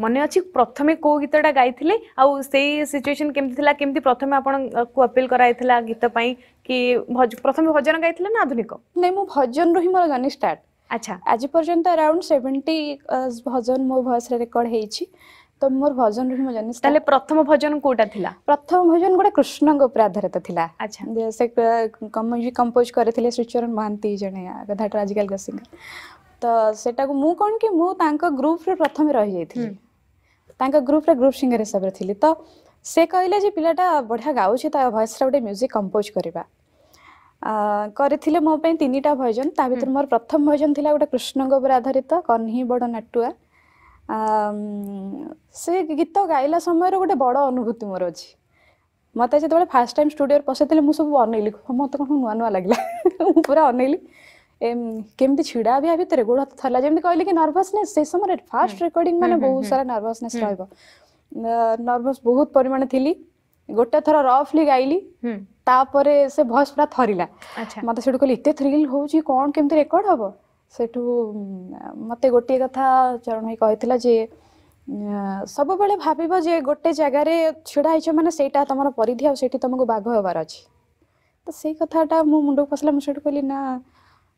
मन अच्छे प्रथम कौ गीतटा गाई आई सिचुएसन प्रथम आपल कराई गीतपाई कि प्रथम भजन गाई ना आधुनिक नहीं मुझ भजन रू मोर गानी स्टार्ट अच्छा आज पर्यंत अराउंड सेवेन्टी भजन मो भेकर्ड हो तो मोर भजन रू मो जानी प्रथम भजन कौटा था प्रथम भजन गोटे कृष्ण आधारित था अच्छा से कंपोज कर श्रीचरण महांती जड़े कथा ट्राजिकाल सिंगर तो सेटा को मु कौन कि मु ग्रुप रे प्रथम रही जाइए ତାଙ୍କ ଗ୍ରୁପରେ ଗ୍ରୁପ୍ ସିଙ୍ଗର ହିସାବରେ ଥିଲି ତ ସେ କହିଲେ ଯେ ପିଲାଟା ବଢ଼ିଆ ଗାଉଛି ତା ଭଏସ୍ରେ ଗୋଟେ ମ୍ୟୁଜିକ୍ କମ୍ପୋଜ୍ କରିବା କରିଥିଲେ ମୋ ପାଇଁ ତିନିଟା ଭଜନ ତା ଭିତରେ ମୋର ପ୍ରଥମ ଭଜନ ଥିଲା ଗୋଟେ କୃଷ୍ଣଙ୍କ ଉପରେ ଆଧାରିତ କହ୍ନି ବଡ଼ ନାଟୁଆ ସେ ଗୀତ ଗାଇଲା ସମୟର ଗୋଟେ ବଡ଼ ଅନୁଭୂତି ମୋର ଅଛି ମୋତେ ଯେତେବେଳେ ଫାର୍ଷ୍ଟ ଟାଇମ୍ ଷ୍ଟୁଡ଼ିଓରେ ପଶେଇଥିଲେ ମୁଁ ସବୁ ଅନେଇଲି ମୋତେ କ'ଣ ନୂଆ ନୂଆ ଲାଗିଲା ମୁଁ ପୁରା ଅନେଇଲି କେମିତି ଛିଡ଼ା ବି ଭିତରେ ଗୋଡ଼ ହାତ ଥରିଲା ଯେମିତି କହିଲେ କି ନର୍ଭସନେସ୍ ସେ ସମୟରେ ଫାଷ୍ଟ ରେକର୍ଡିଂ ମାନେ ବହୁତ ସାରା ନର୍ଭସନେସ୍ ରହିବ ନର୍ଭସ୍ ବହୁତ ପରିମାଣ ଥିଲି ଗୋଟେ ଥର ରଫଲି ଗାଇଲି ତାପରେ ସେ ଭଏସ୍ ପୁରା ଥରିଲା ମତେ ସେଠୁ କହିଲି ଏତେ ଥ୍ରିଲ୍ ହଉଛି କ'ଣ କେମିତି ରେକର୍ଡ ହବ ସେଠୁ ମତେ ଗୋଟିଏ କଥା ଚରଣ ଭାଇ କହିଥିଲା ଯେ ସବୁବେଳେ ଭାବିବ ଯେ ଗୋଟେ ଜାଗାରେ ଛିଡ଼ା ହେଇଛ ମାନେ ସେଇଟା ତମର ପରିଧି ଆଉ ସେଇଠି ତମକୁ ବାଘ ହେବାର ଅଛି ତ ସେଇ କଥାଟା ମୋ ମୁଣ୍ଡକୁ ପଶିଲା ମୁଁ ସେଇଠୁ କହିଲି ନା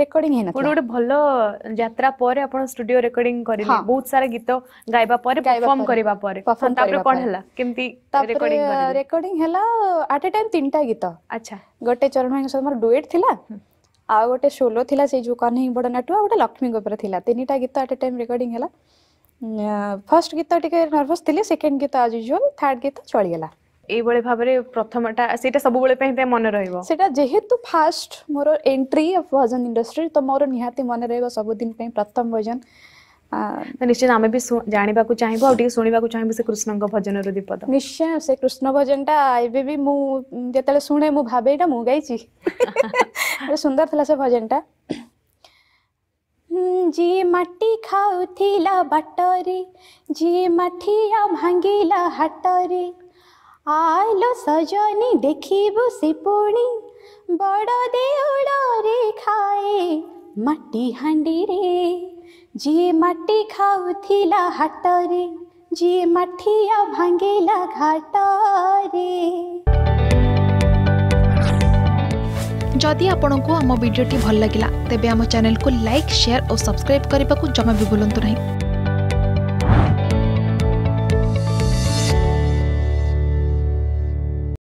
ରେକର୍ଡିଂ ହେଇନଥିଲା ଗୋଟେ ଗୋଟେ ଭଲ ଯାତ୍ରା ପରେ ଆପଣ ସ୍ଟୁଡିଓ ରେକର୍ଡିଂ କରିଲେ ବହୁତ ସାରା ଗୀତ ଗାଇବା ପରେ ପରଫର୍ମ କରିବା ପରେ ତାପରେ କଣ ହେଲା କେମିତି ରେକର୍ଡିଂ କରିଲେ ରେକର୍ଡିଂ ହେଲା ଆଟ୍ ଏ ଟାଇମ୍ ତିନିଟା ଗୀତ ଆଚ୍ଛା ଗୋଟେ ଚରଣ ଭାଇଙ୍କ ସହିତ ମୋର ଡୁଏଟ୍ ଥିଲା ଆଉ ଗୋଟେ ସୋଲୋ ଥିଲା ସେଇ ଯୋଉ କହ୍ନେଇ ବଡ଼ ନାଟୁ ଆଉ ଗୋଟେ ଲକ୍ଷ୍ମୀଙ୍କ ଉପରେ ଥିଲା ତିନିଟା ଗୀତ ଆଟ୍ ଏ ଟାଇମ୍ ରେକର୍ଡିଂ ହେଲା ଫାର୍ଷ୍ଟ ଗୀତ ଟିକେ ନର୍ଭସ୍ ଥିଲି ସେକେଣ୍ଡ ଗୀତ ଆଜ୍ ୟୁଜୁଆଲ୍ ଥାର୍ଡ ଗୀତ ଚଳିଗଲା এইভাবে ভাবে প্রথমটা সেটা সবুলে পাই মনে রহব সেটা যেহেতু ফার্স্ট মোর এন্ট্রি অফ ভজন ইন্ডস্ট্রি তো মোর নিহাতি মনে রহব সবুদিন পাই প্রথম ভজন ନିଶ୍ଚିତ ଆମେ ବି ଜାଣିବାକୁ ଚାହିଁବୁ ଆଉ ଟିକେ ଶୁଣିବାକୁ ଚାହିଁବୁ ସେ କୃଷ୍ଣଙ୍କ ଭଜନର ଦୀପଦ ନିଶ୍ଚୟ ସେ କୃଷ୍ଣ ଭଜନଟା ଏବେ ବି ମୁଁ ଯେତେବେଳେ ଶୁଣେ ମୁଁ ଭାବେ ଏଇଟା ମୁଁ ଗାଇଛି ସୁନ୍ଦର ଥିଲା ସେ ଭଜନଟା ଯିଏ ମାଟି ଖାଉଥିଲା ବାଟରେ ଯିଏ ମାଠିଆ ଭାଙ୍ଗିଲା ହାଟରେ आल सजनी देखू से पुणी बड़ देवल खाए मट्टी हांडी जी मट्टी खाऊला हाटरे जी मठिया भांगा घाटे जदि आपण आम भिडी भल लगा तेब चेल को लाइक शेयर और सब्सक्राइब करने को जमा भी भूलु